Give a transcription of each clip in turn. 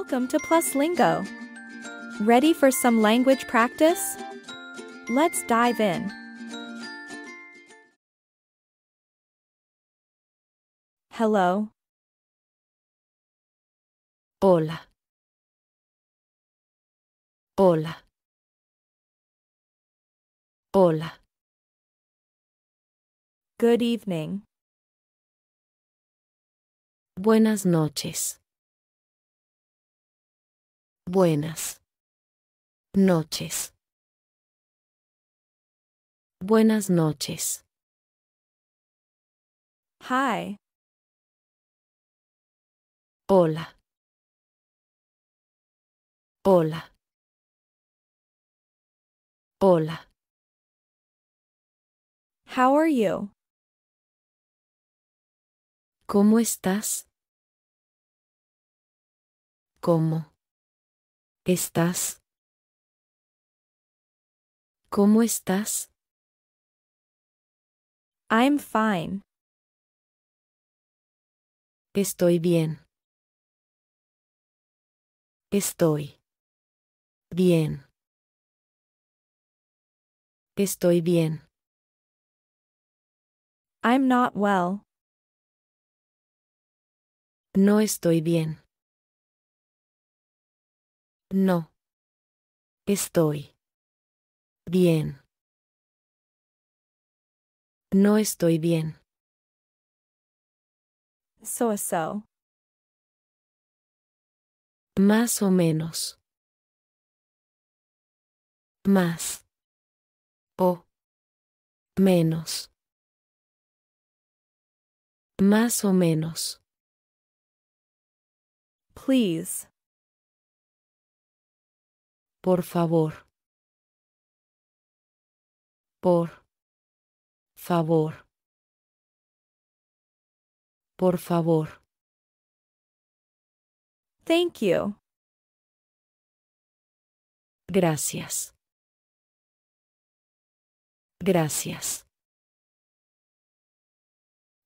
Welcome to Plus Lingo. Ready for some language practice? Let's dive in. Hello. Hola. Hola. Hola. Good evening. Buenas noches. Buenas noches. Buenas noches. Hi. Hola. Hola. Hola. How are you? ¿Cómo estás? ¿Cómo? ¿Estás? ¿Cómo estás? I'm fine. Estoy bien. Estoy. Bien. Estoy bien. I'm not well. No estoy bien. No. Estoy. Bien. No estoy bien. So so. Más o menos. Más. O. Menos. Más o menos. Please. Por favor. Por favor. Por favor. Thank you. Gracias. Gracias.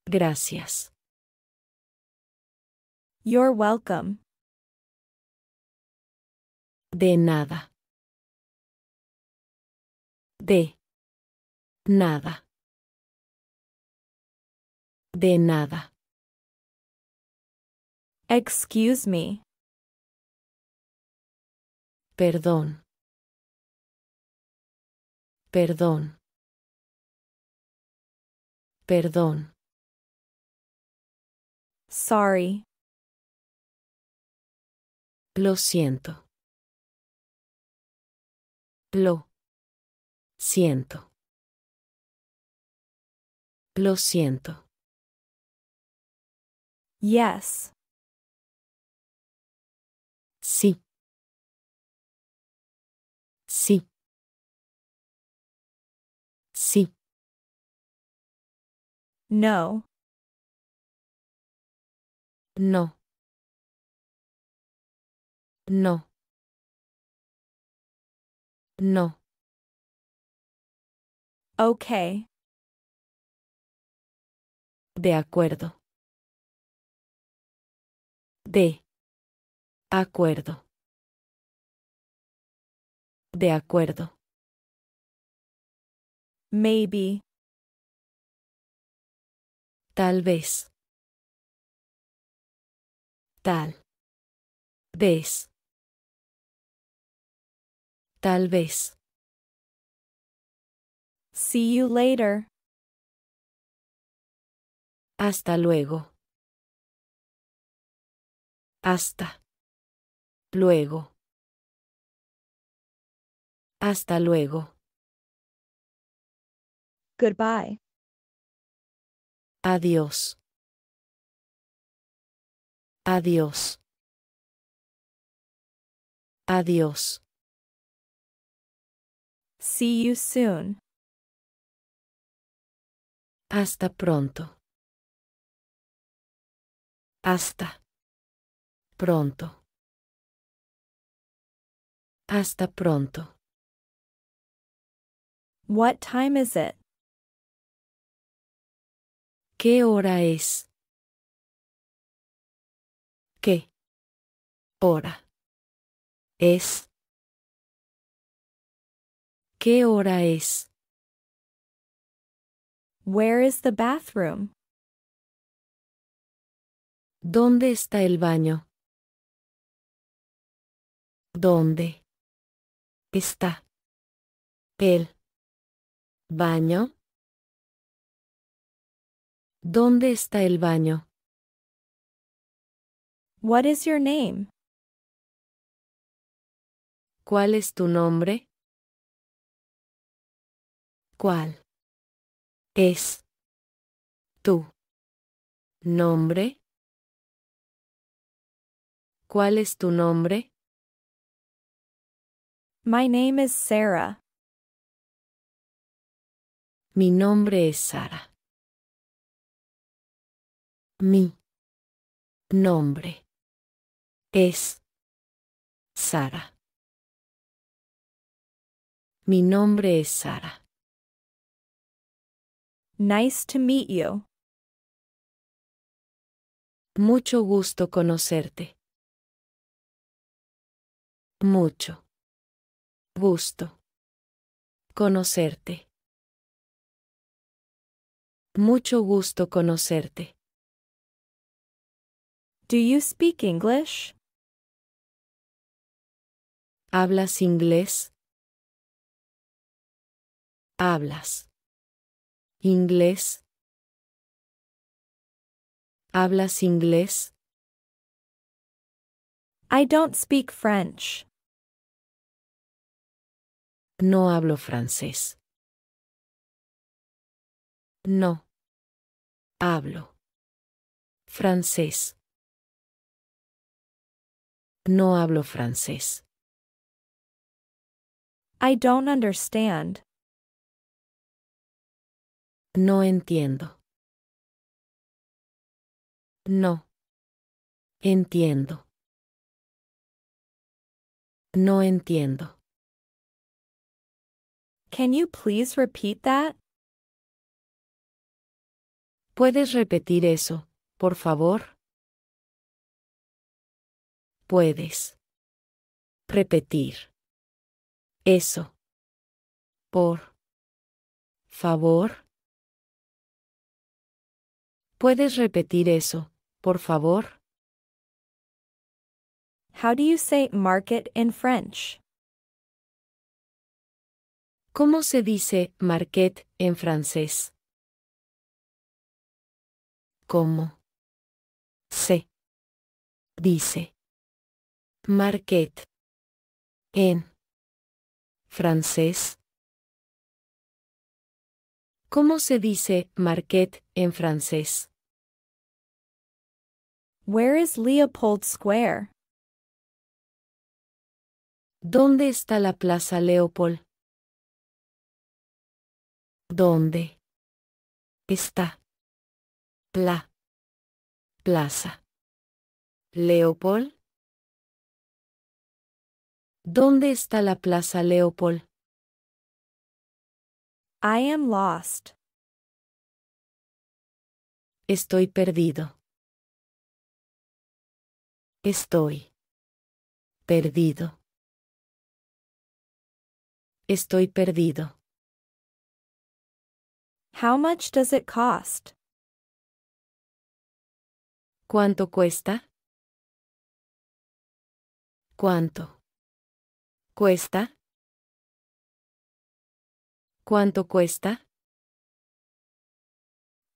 Gracias. You're welcome. De nada. De nada. De nada. Excuse me. Perdón. Perdón. Perdón. Sorry. Lo siento. Lo siento. Lo siento. Yes. Sí. Sí. Sí. No. No. No. No. Okay. De acuerdo. De acuerdo. De acuerdo. Maybe. Tal vez. Tal vez. Tal vez. See you later. Hasta luego. Hasta. Luego. Hasta luego. Goodbye. Adiós. Adiós. Adiós. See you soon. Hasta pronto. Hasta pronto. Hasta pronto. What time is it? ¿Qué hora es? ¿Qué hora es? ¿Qué hora es? Where is the bathroom? ¿Dónde está el baño? ¿Dónde está el baño? ¿Dónde está el baño? What is your name? ¿Cuál es tu nombre? ¿Cuál es tu nombre? ¿Cuál es tu nombre? My name is Sarah. Mi nombre es Sara. Mi nombre es Sara. Mi nombre es Sara. Nice to meet you. Mucho gusto conocerte. Mucho. Gusto. Conocerte. Mucho gusto conocerte. Do you speak English? ¿Hablas inglés? Hablas. Inglés. ¿Hablas inglés? I don't speak French. No hablo francés. No. Hablo. Francés. No hablo francés. I don't understand. No entiendo. No. Entiendo. No entiendo. Can you please repeat that? ¿Puedes repetir eso, por favor? Puedes. Repetir. Eso. Por. Favor. ¿Puedes repetir eso, por favor? How do you say market in French? ¿Cómo se dice market en francés? ¿Cómo? Se. Dice. Market. En. Francés. ¿Cómo se dice market en francés? Where is Leopold Square? ¿Dónde está la Plaza Leopold? ¿Dónde está la Plaza Leopold? ¿Dónde está la Plaza Leopold? I am lost. Estoy perdido. Estoy perdido. Estoy perdido. How much does it cost? ¿Cuánto cuesta? ¿Cuánto? ¿Cuesta? ¿Cuánto cuesta?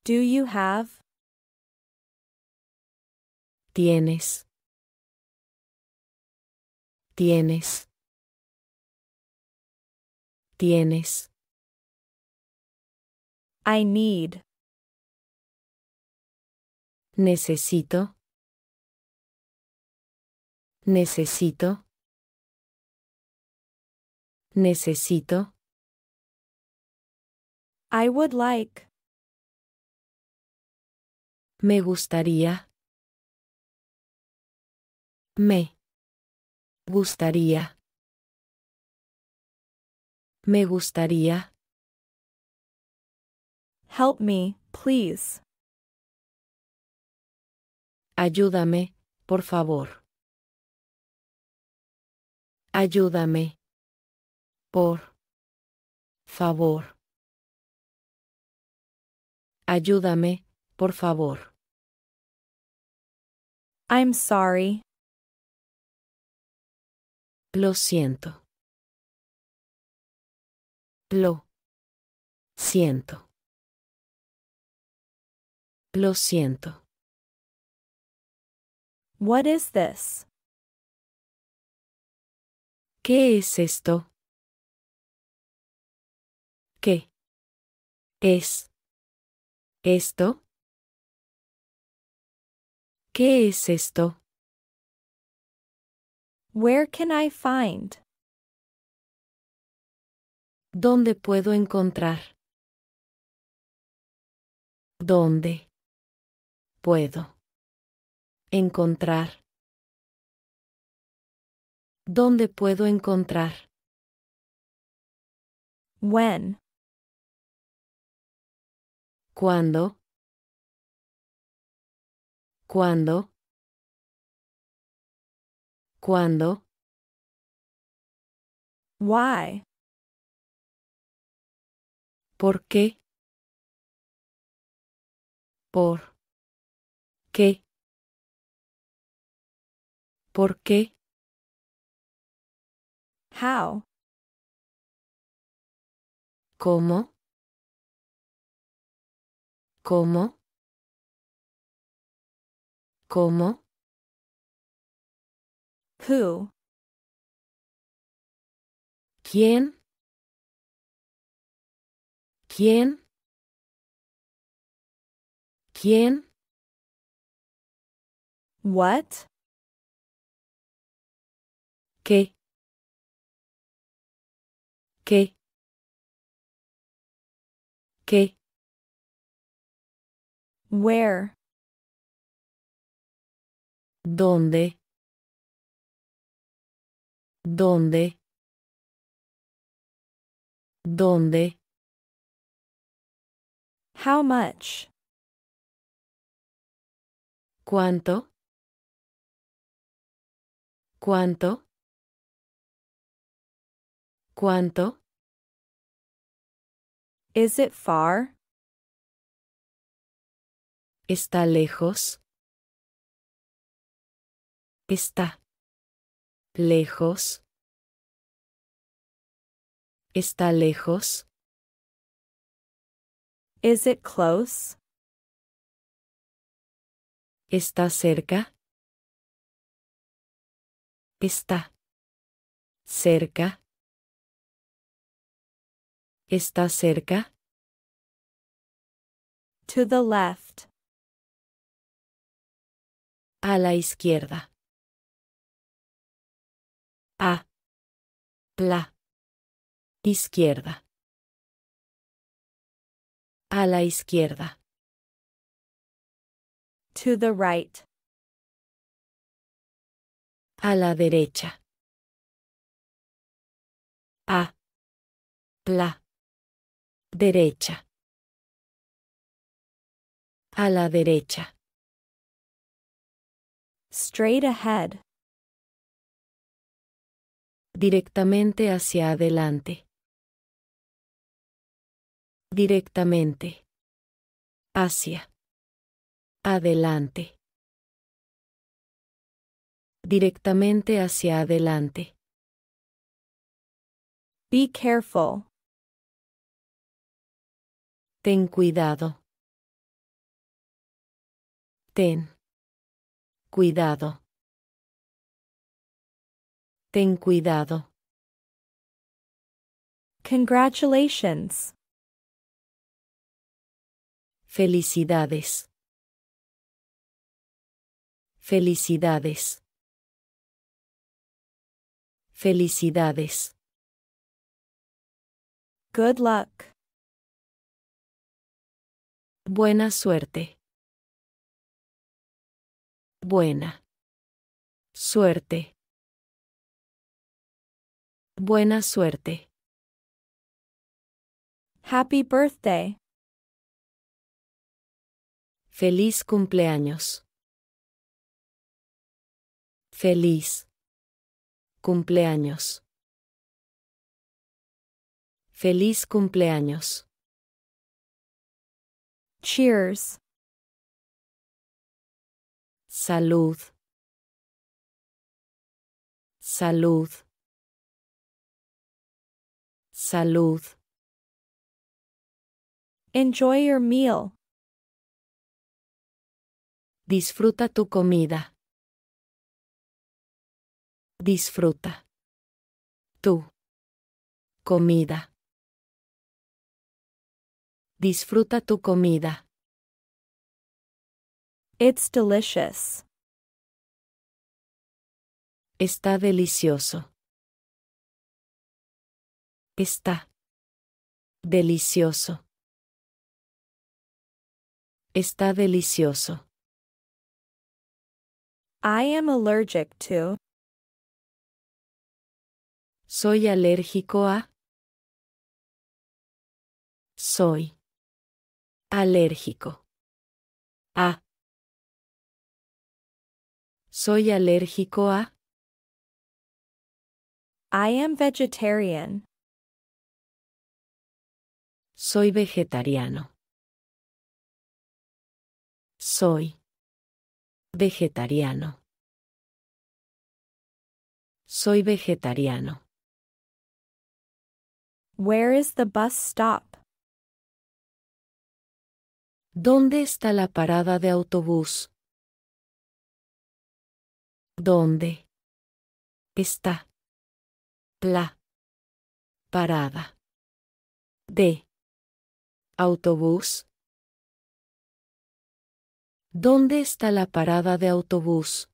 Do you have? Tienes. Tienes. Tienes. I need. Necesito. Necesito. Necesito. I would like. Me gustaría. Me. Gustaría. Me gustaría. Help me, please. Ayúdame, por favor. Ayúdame. Por favor. Ayúdame, por favor. I'm sorry. Lo siento. Lo siento. Lo siento. What is this? ¿Qué es esto? ¿Qué es esto? ¿Qué es esto? Where can I find? ¿Dónde puedo encontrar? ¿Dónde puedo encontrar? ¿Dónde puedo encontrar? When. ¿Cuándo? ¿Cuándo? ¿Cuándo? Why? ¿Por qué? ¿Por qué? ¿Por qué? How? ¿Cómo? ¿Cómo? ¿Cómo? Who? ¿Quién? ¿Quién? ¿Quién? What? ¿Qué? ¿Qué? ¿Qué? Where? ¿Dónde? ¿Dónde? ¿Dónde? How much? ¿Cuánto? ¿Cuánto? ¿Cuánto? Is it far? ¿Está lejos? Está. lejos? ¿Está lejos? Is it close? ¿Está cerca? ¿Está cerca? ¿Está cerca? To the left. A la izquierda. A. La. Izquierda. A la izquierda. To the right. A la derecha. A. La. Derecha. A la derecha. Straight ahead directamente hacia adelante. Directamente. Hacia. Adelante. Directamente hacia adelante. Be careful. Ten cuidado. Ten. Cuidado. Ten cuidado. Congratulations. Felicidades. Felicidades. Felicidades. Good luck. Buena suerte. Buena. Suerte. Buena suerte. Happy birthday. Feliz cumpleaños. Feliz cumpleaños. Feliz cumpleaños. Cheers. Salud. Salud. Salud. Enjoy your meal. Disfruta tu comida. Disfruta. Tu. Comida. Disfruta tu comida. It's delicious. Está delicioso. Está. Delicioso. Está delicioso. I am allergic to. Soy alérgico a. Soy. Alérgico. A. Soy alérgico a. I am vegetarian. Soy vegetariano. Soy vegetariano. Soy vegetariano. Where is the bus stop? ¿Dónde está la parada de autobús? ¿Dónde está la parada de autobús? ¿Dónde está la parada de autobús?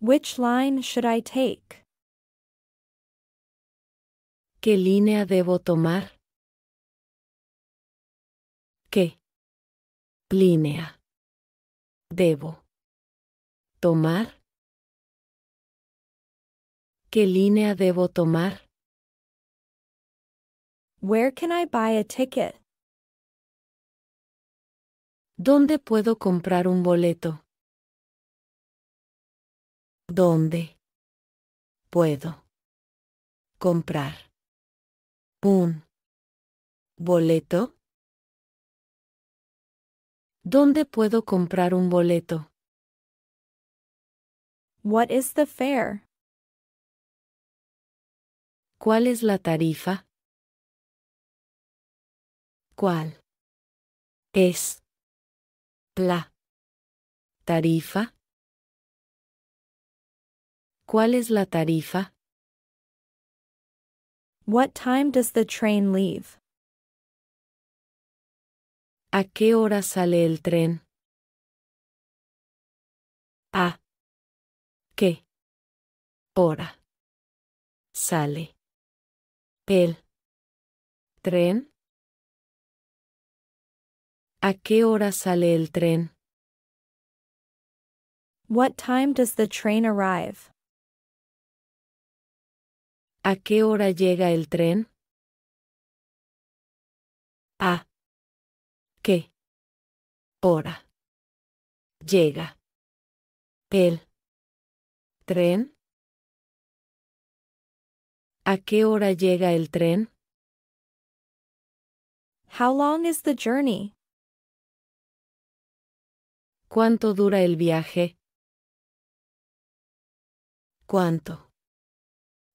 Which line should I take? ¿Qué línea debo tomar? ¿Qué línea debo tomar? ¿Qué línea debo tomar? Where can I buy a ticket? ¿Dónde puedo comprar un boleto? ¿Dónde puedo comprar un boleto? ¿Dónde puedo comprar un boleto? What is the fare? ¿Cuál es la tarifa? ¿Cuál es la tarifa? ¿Cuál es la tarifa? What time does the train leave? ¿A qué hora sale el tren? ¿A qué hora sale el tren? ¿A qué hora sale el tren? What time does the train arrive? ¿A qué hora llega el tren? ¿A qué hora llega el tren? ¿A qué hora llega el tren? How long is the journey? ¿Cuánto dura el viaje? ¿Cuánto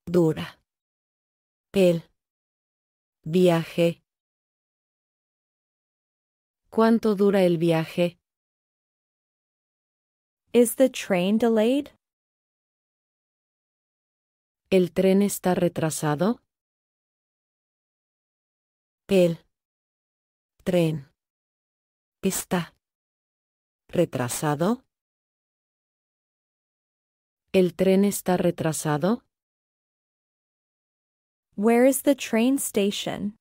dura el viaje? ¿Cuánto dura el viaje? Is the train delayed? ¿El tren está retrasado? El tren está ¿Retrasado? ¿El tren está retrasado? Where is the train station?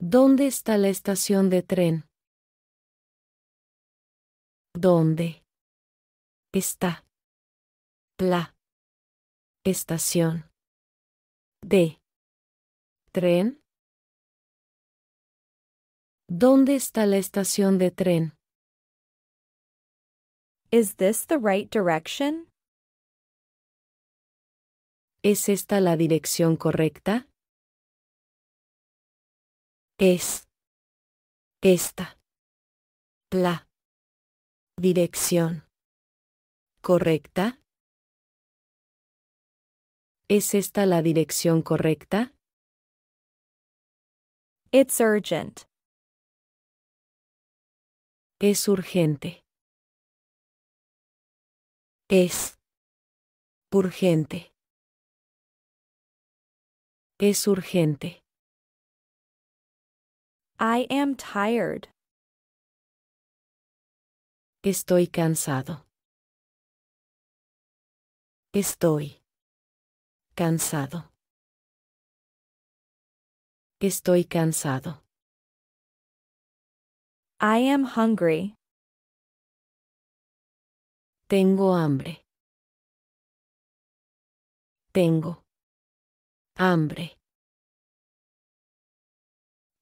¿Dónde está la estación de tren? ¿Dónde? Está. La. Estación. De. Tren. ¿Dónde está la estación de tren? Is this the right direction? ¿Es esta la dirección correcta? Es esta la dirección correcta. ¿Es esta la dirección correcta? It's urgent. Es urgente. Es. Urgente. Es urgente. I am tired. Estoy cansado. Estoy cansado. Estoy cansado. I am hungry. Tengo hambre. Tengo. Hambre.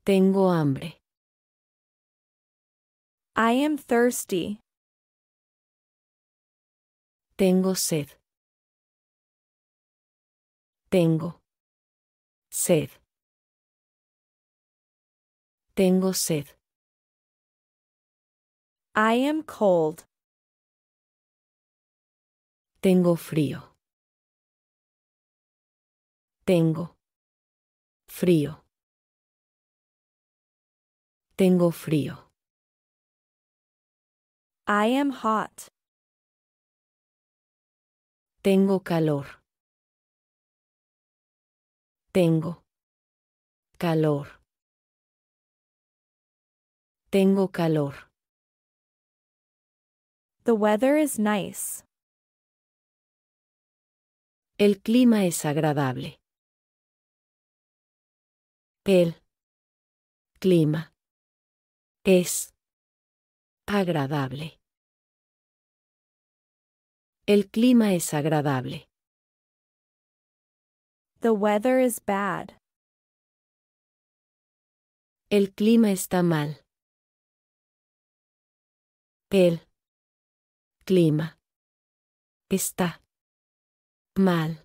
Tengo hambre. I am thirsty. Tengo sed. Tengo. Sed. Tengo sed. I am cold. Tengo frío. Tengo frío. Tengo frío. I am hot. Tengo calor. Tengo calor. Tengo calor. The weather is nice. El clima es agradable. El clima es agradable. El clima es agradable. The weather is bad. El clima está mal. El clima. Está mal.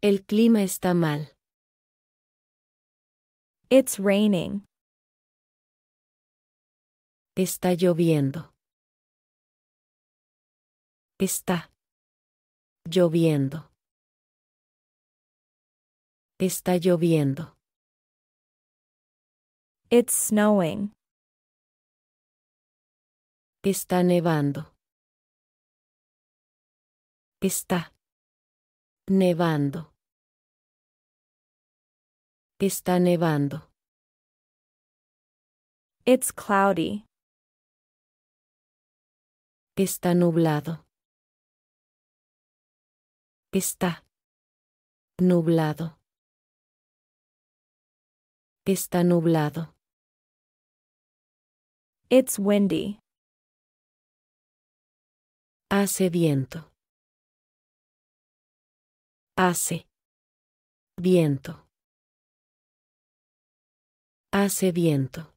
El clima está mal. It's raining. Está lloviendo. Está lloviendo. Está lloviendo. It's snowing. Está nevando. Está nevando. Está nevando. It's cloudy. Está nublado. Está nublado. Está nublado. It's windy. Hace viento. Hace. Viento. Hace viento.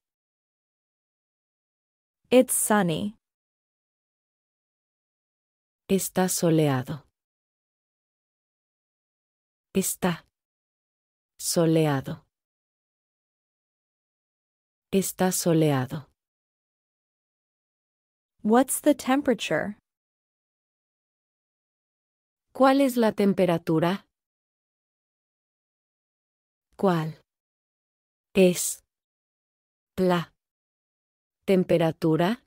It's sunny. Está soleado. Está. Soleado. Está soleado. What's the temperature? ¿Cuál es la temperatura? ¿Cuál es la temperatura?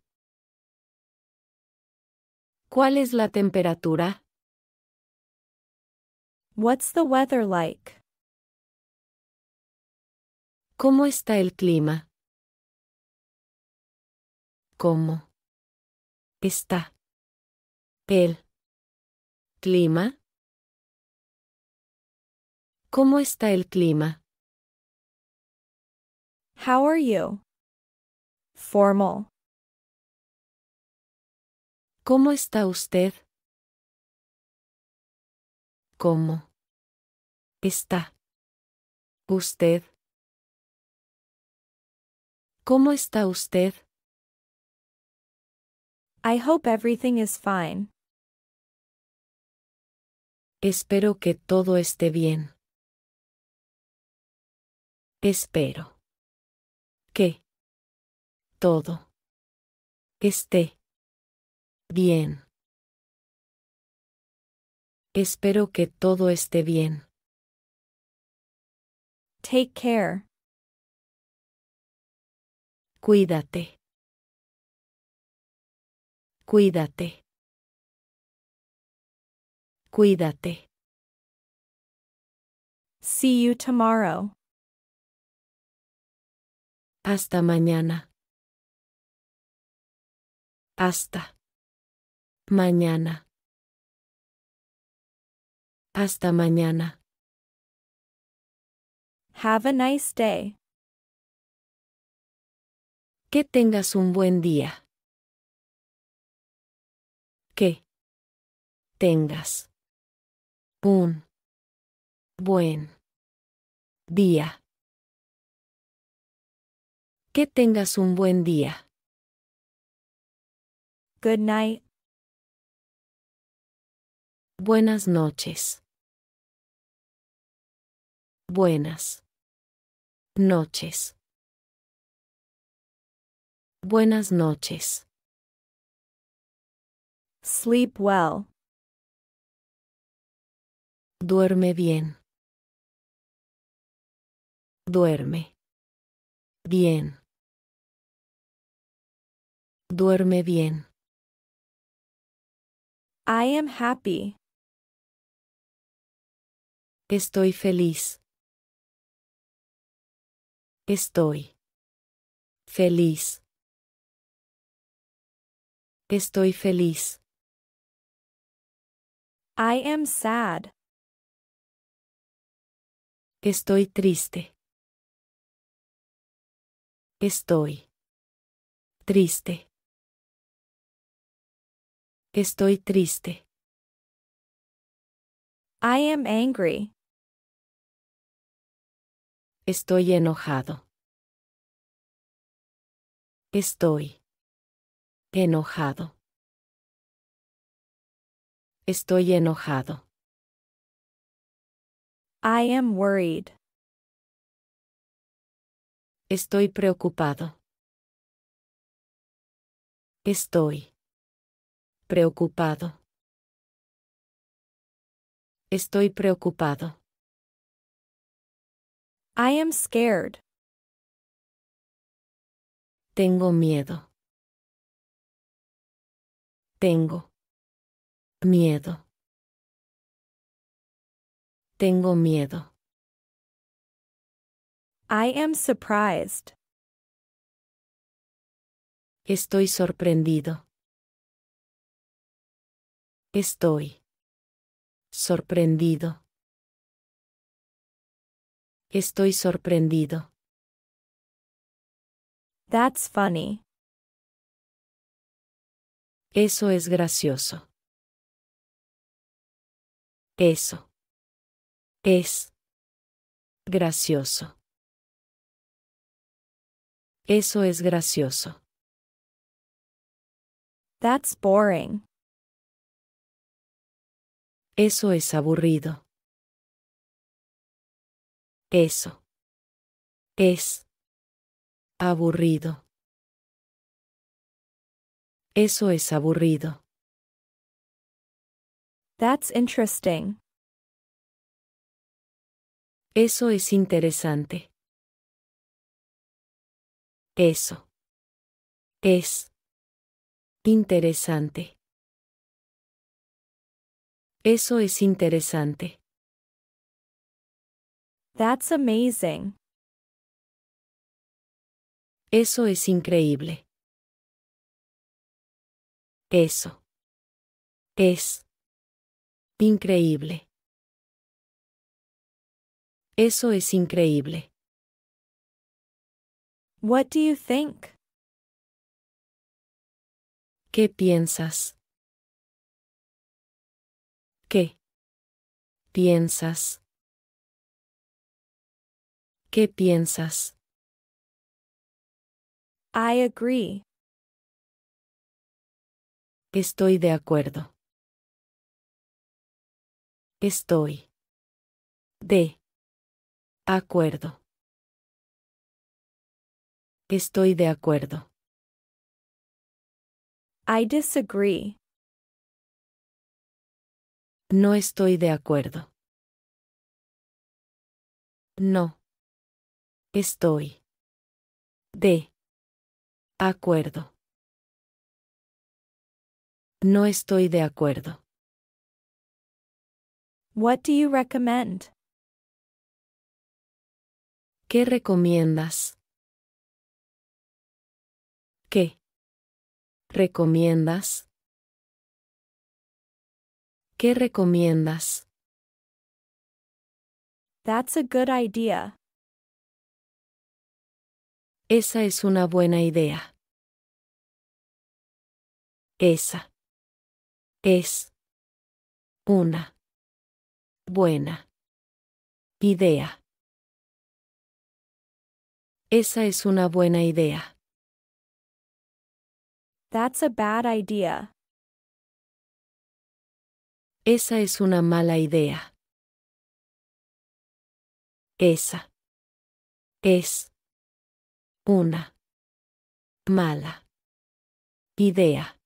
¿Cuál es la temperatura? What's the weather like? ¿Cómo está el clima? ¿Cómo está el Clima. ¿Cómo está el clima? How are you? Formal. ¿Cómo está usted? ¿Cómo está usted? ¿Cómo está usted? I hope everything is fine. Espero que todo esté bien. Espero. Que. Todo. Esté. Bien. Espero que todo esté bien. Take care. Cuídate. Cuídate. Cuídate. See you tomorrow. Hasta mañana. Hasta. Mañana. Hasta mañana. Have a nice day. Que tengas un buen día. Que tengas un buen día. Que tengas un buen día. Good night. Buenas noches. Buenas noches. Buenas noches. Sleep well. Duerme bien. Duerme. Bien. Duerme bien. I am happy. Estoy feliz. Estoy feliz. Estoy feliz. I am sad. Estoy triste. Estoy triste. Estoy triste. I am angry. Estoy enojado. Estoy enojado. Estoy enojado. I am worried. Estoy preocupado. Estoy preocupado. Estoy preocupado. I am scared. Tengo miedo. Tengo miedo. Tengo miedo. I am surprised. Estoy sorprendido. Estoy sorprendido. Estoy sorprendido. That's funny. Eso es gracioso. Eso es gracioso. Eso es gracioso. That's boring. Eso es aburrido. Eso. Es. Aburrido. Eso es aburrido. That's interesting. Eso es interesante. Eso. Es. Interesante. Eso es interesante. That's amazing. Eso es increíble. Eso. Es. Increíble. Eso es increíble. What do you think? ¿Qué piensas? ¿Qué piensas? ¿Qué piensas? I agree. Estoy de acuerdo. Estoy de Acuerdo. Estoy de acuerdo. I disagree. No estoy de acuerdo. No. Estoy. De. Acuerdo. No estoy de acuerdo. What do you recommend? ¿Qué recomiendas? ¿Qué? ¿Recomiendas? ¿Qué recomiendas? That's a good idea. Esa es una buena idea. Esa. Es. Una. Buena. Idea. Esa es una buena idea. That's a bad idea. Esa es una mala idea. Esa. Es. Una. Mala. Idea.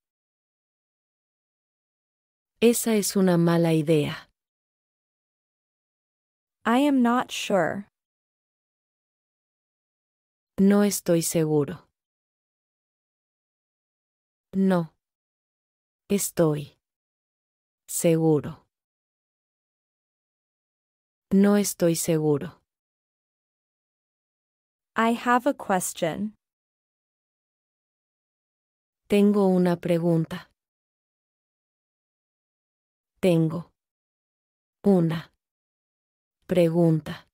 Esa es una mala idea. I am not sure. No estoy seguro. No. Estoy. Seguro. No estoy seguro. I have a question. Tengo una pregunta. Tengo. Una. Pregunta.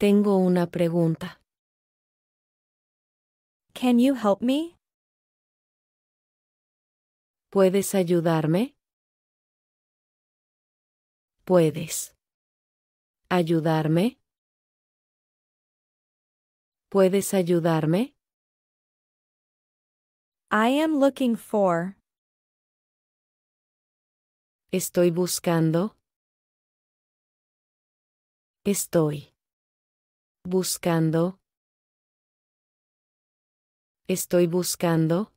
Tengo una pregunta. Can you help me? ¿Puedes ayudarme? ¿Puedes ayudarme? ¿Puedes ayudarme? I am looking for. Estoy buscando. Estoy buscando, estoy buscando.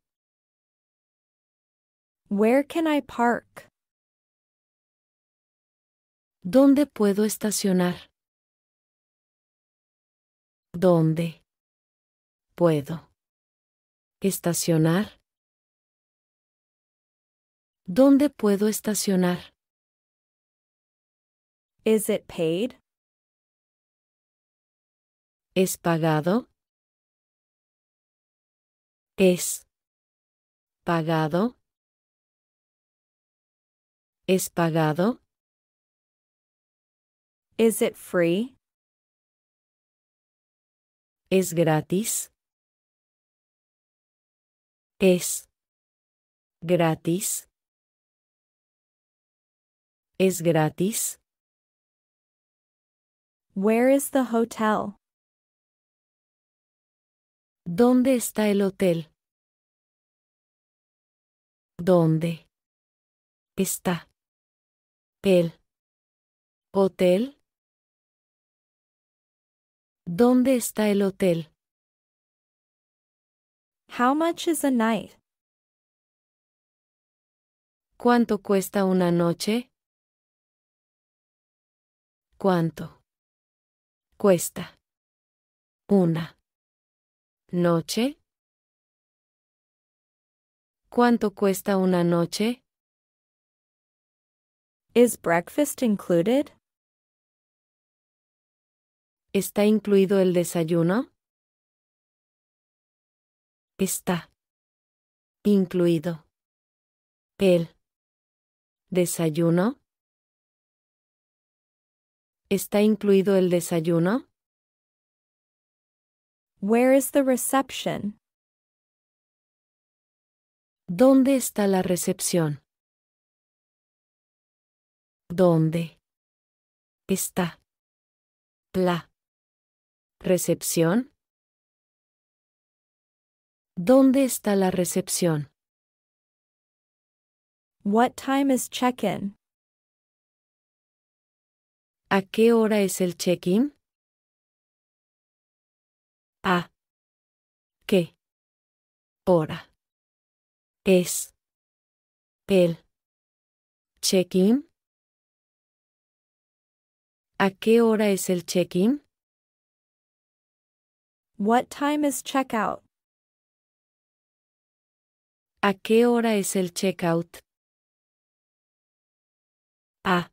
Where can I park? ¿Dónde puedo estacionar? ¿Dónde puedo estacionar? ¿Dónde puedo estacionar? Is it paid? ¿Es pagado? ¿Es pagado? ¿Es pagado? ¿Es it free? ¿Es gratis? ¿Es gratis? ¿Es gratis? Where is the hotel? ¿Dónde está el hotel? ¿Dónde está el hotel? ¿Dónde está el hotel? How much is a night? ¿Cuánto cuesta una noche? ¿Cuánto cuesta una ¿Noche? ¿Cuánto cuesta una noche? Is breakfast included? ¿Está incluido el desayuno? Está incluido el desayuno. ¿Está incluido el desayuno? Where is the reception? ¿Dónde está la recepción? ¿Dónde está la recepción? ¿Dónde está la recepción? What time is check-in? ¿A qué hora es el check-in? a qué hora es el check-in? ¿A qué hora es el check-in? What time is check-out? ¿A qué hora es el check-out? ¿A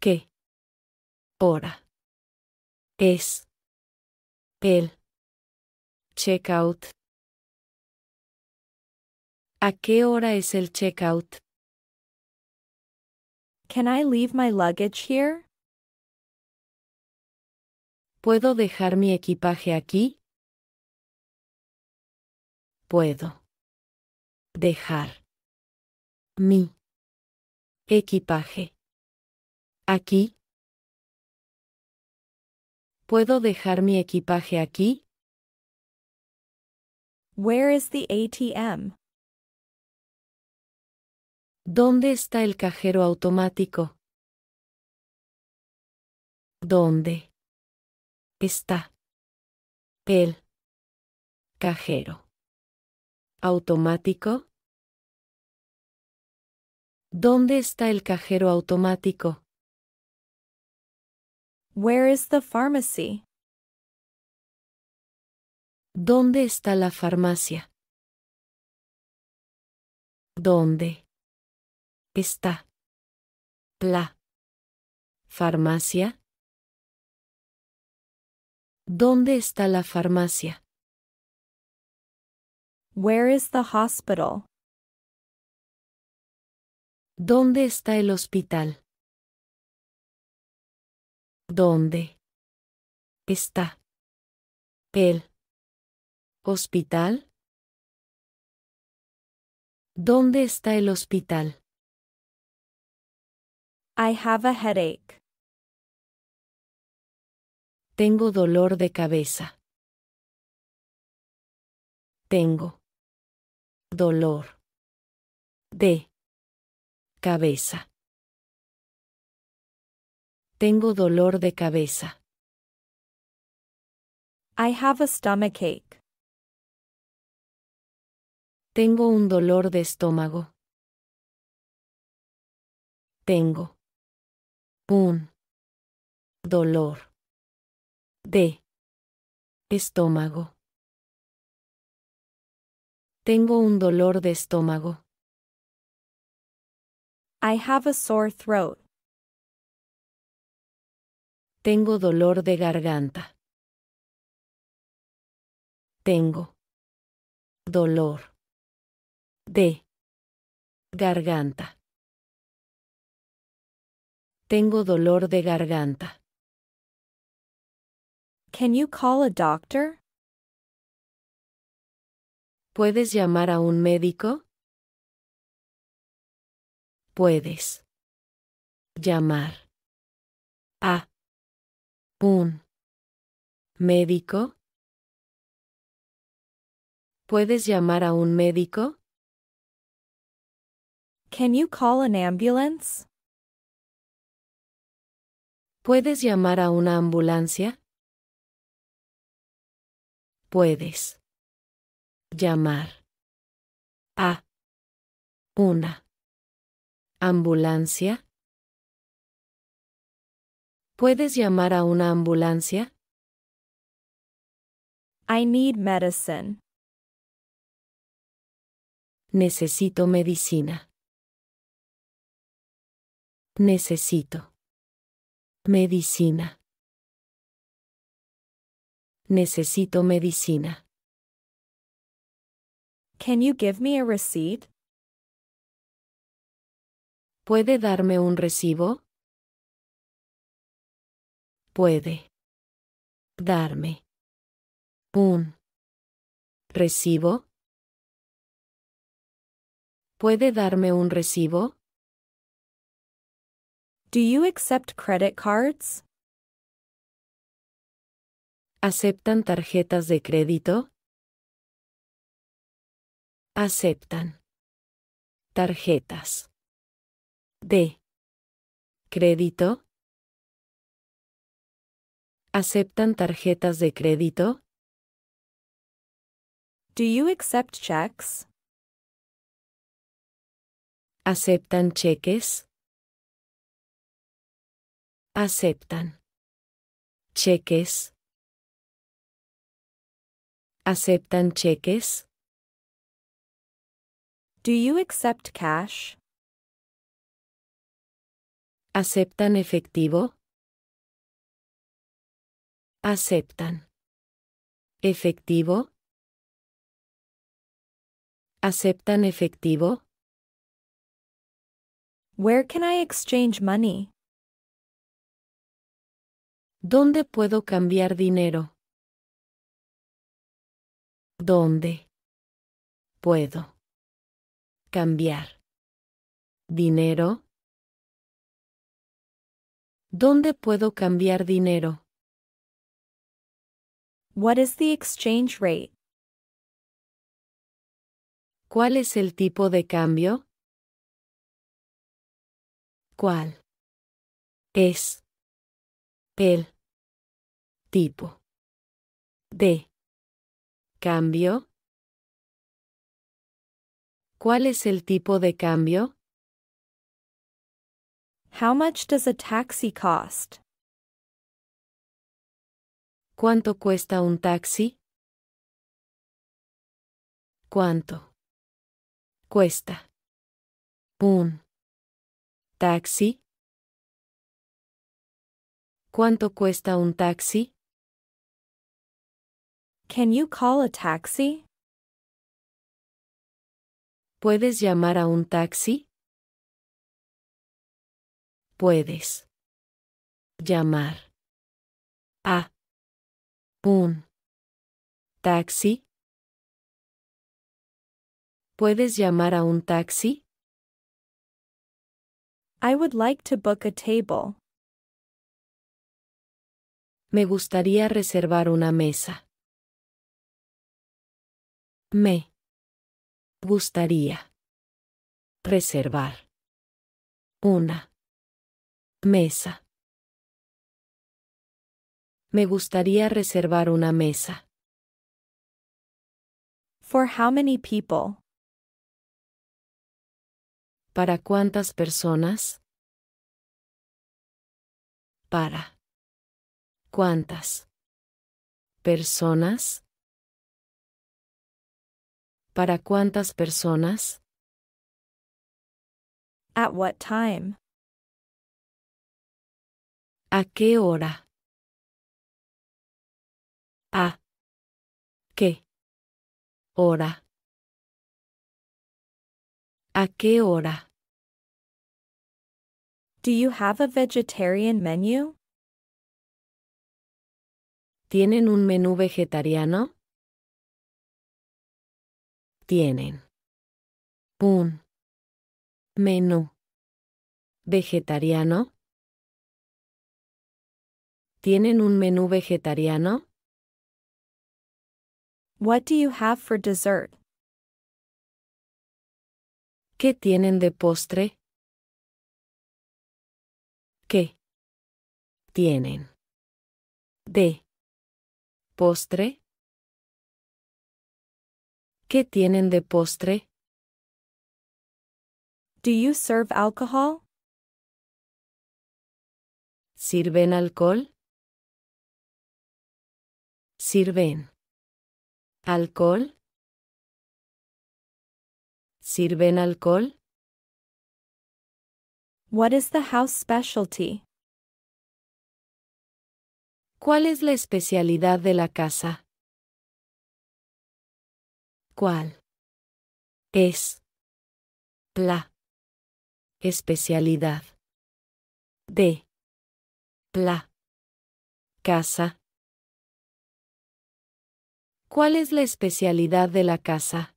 qué hora es el checkout. ¿A qué hora es el checkout? Can I leave my luggage here? ¿Puedo dejar mi equipaje aquí? Puedo dejar mi equipaje aquí. ¿Puedo dejar mi equipaje aquí? Where is the ATM? ¿Dónde está el cajero automático? ¿Dónde está el cajero automático? ¿Dónde está el cajero automático? Where is the pharmacy? ¿Dónde está la farmacia? ¿Dónde está la farmacia? ¿Dónde está la farmacia? Where is the hospital? ¿Dónde está el hospital? ¿Dónde está el hospital? ¿Dónde está el hospital? I have a headache. Tengo dolor de cabeza. Tengo dolor de cabeza. Tengo dolor de cabeza. I have a stomach ache. Tengo un dolor de estómago. Tengo un dolor de estómago. Tengo un dolor de estómago. I have a sore throat. Tengo dolor de garganta. Tengo dolor de garganta. Tengo dolor de garganta. Can you call a doctor? ¿Puedes llamar a un médico? Puedes llamar a un médico? ¿Puedes llamar a un médico? Can you call an ambulance? ¿Puedes llamar a una ambulancia? Puedes llamar a una ambulancia. ¿Puedes llamar a una ambulancia? I need medicine. Necesito medicina. Necesito. Medicina. Necesito medicina. Can you give me a receipt? ¿Puede darme un recibo? puede darme un recibo? ¿Puede darme un recibo? Do you accept credit cards? ¿Aceptan tarjetas de crédito? Aceptan tarjetas de crédito? ¿Aceptan tarjetas de crédito? Do you accept checks? ¿Aceptan cheques? Aceptan. Cheques. ¿Aceptan cheques? Do you accept cash? ¿Aceptan efectivo? Aceptan. ¿Efectivo? ¿Aceptan efectivo? Where can I exchange money? ¿Dónde puedo cambiar dinero? ¿Dónde puedo cambiar dinero? ¿Dónde puedo cambiar dinero? What is the exchange rate? ¿Cuál es el tipo de cambio? ¿Cuál es el tipo de cambio? ¿Cuál es el tipo de cambio? How much does a taxi cost? ¿Cuánto cuesta un taxi? ¿Cuánto cuesta un taxi? ¿Cuánto cuesta un taxi? Can you call a taxi? ¿Puedes llamar a un taxi? Puedes llamar a un taxi. ¿Puedes llamar a un taxi? I would like to book a table. Me gustaría reservar una mesa. Me gustaría reservar una mesa. Me gustaría reservar una mesa. For how many people? ¿Para cuántas personas? Para. ¿Cuántas? ¿Personas? ¿Para cuántas personas? At what time? ¿A qué hora? ¿A qué hora? ¿A qué hora? Do you have a vegetarian menu? ¿Tienen un menú vegetariano? Tienen un menú vegetariano. ¿Tienen un menú vegetariano? What do you have for dessert? ¿Qué tienen de postre? ¿Qué tienen de postre? ¿Qué tienen de postre? Do you serve alcohol? ¿Sirven alcohol? Sirven ¿Alcohol? ¿Sirven alcohol? What is the house specialty? ¿Cuál es la especialidad de la casa? ¿Cuál? Es. La. Especialidad. De. La. Casa. ¿Cuál es la especialidad de la casa?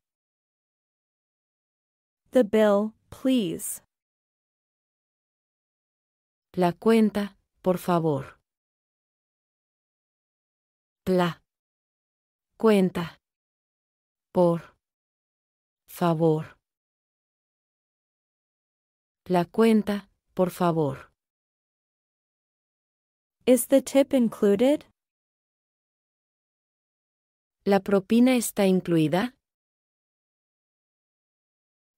The bill, please. La cuenta, por favor. La cuenta. Por favor. La cuenta, por favor. Is the tip included? ¿La propina está incluida?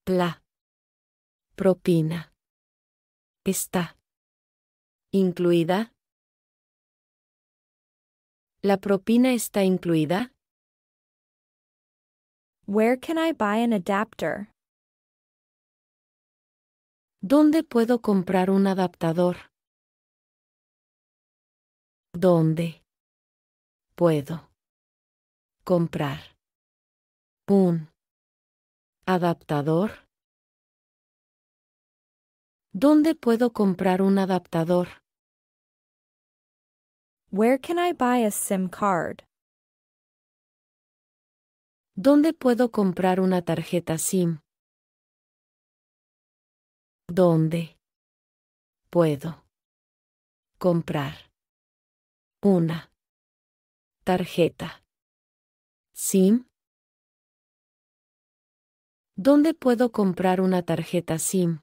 La propina está incluida. ¿La propina está incluida? Where can I buy an adapter? ¿Dónde puedo comprar un adaptador? ¿Dónde puedo comprar un adaptador. ¿Dónde puedo comprar un adaptador? Where can I buy a SIM card? ¿Dónde puedo comprar una tarjeta SIM? ¿Dónde puedo comprar una tarjeta SIM? ¿Dónde puedo comprar una tarjeta SIM?